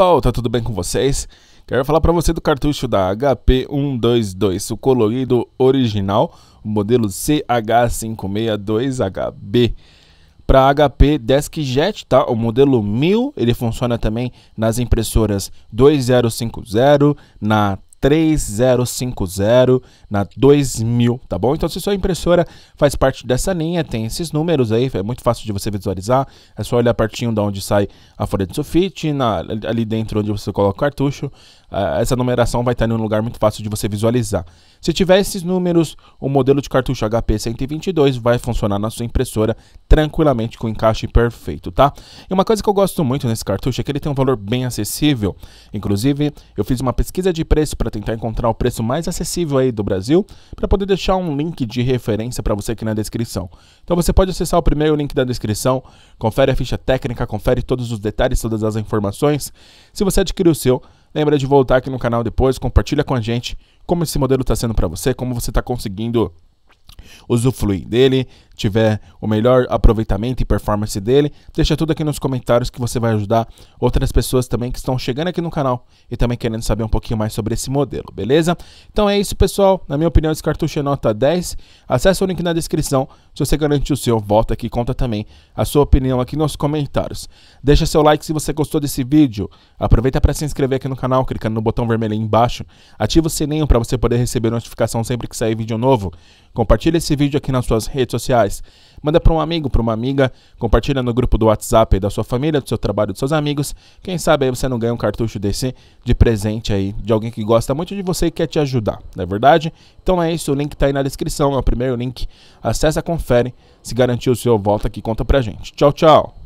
pessoal, tá tudo bem com vocês? Quero falar para você do cartucho da HP122, o colorido original, o modelo CH562HB. Para HP DeskJet, tá? O modelo 1000, ele funciona também nas impressoras 2050, na 3050 na 2000, tá bom? Então se sua impressora faz parte dessa linha, tem esses números aí, é muito fácil de você visualizar, é só olhar pertinho da onde sai a folha de sulfite, na, ali dentro onde você coloca o cartucho, essa numeração vai estar em um lugar muito fácil de você visualizar. Se tiver esses números, o modelo de cartucho HP122 vai funcionar na sua impressora tranquilamente com encaixe perfeito, tá? E uma coisa que eu gosto muito nesse cartucho é que ele tem um valor bem acessível. Inclusive, eu fiz uma pesquisa de preço para tentar encontrar o preço mais acessível aí do Brasil, para poder deixar um link de referência para você aqui na descrição. Então você pode acessar o primeiro link da descrição, confere a ficha técnica, confere todos os detalhes, todas as informações. Se você adquirir o seu, Lembra de voltar aqui no canal depois, compartilha com a gente como esse modelo está sendo para você, como você está conseguindo usufruir dele tiver o melhor aproveitamento e performance dele. Deixa tudo aqui nos comentários que você vai ajudar outras pessoas também que estão chegando aqui no canal e também querendo saber um pouquinho mais sobre esse modelo, beleza? Então é isso, pessoal. Na minha opinião, esse cartucho é nota 10. Acesse o link na descrição. Se você garante o seu, volta aqui e conta também a sua opinião aqui nos comentários. Deixa seu like se você gostou desse vídeo. Aproveita para se inscrever aqui no canal, clicando no botão vermelho aí embaixo. Ativa o sininho para você poder receber notificação sempre que sair vídeo novo. Compartilhe esse vídeo aqui nas suas redes sociais Manda para um amigo, para uma amiga, compartilha no grupo do WhatsApp aí da sua família, do seu trabalho, dos seus amigos. Quem sabe aí você não ganha um cartucho desse de presente aí de alguém que gosta muito de você e quer te ajudar, não é verdade? Então é isso, o link tá aí na descrição, é o primeiro link. Acessa, confere, se garantiu o seu, volta aqui conta pra gente. Tchau, tchau.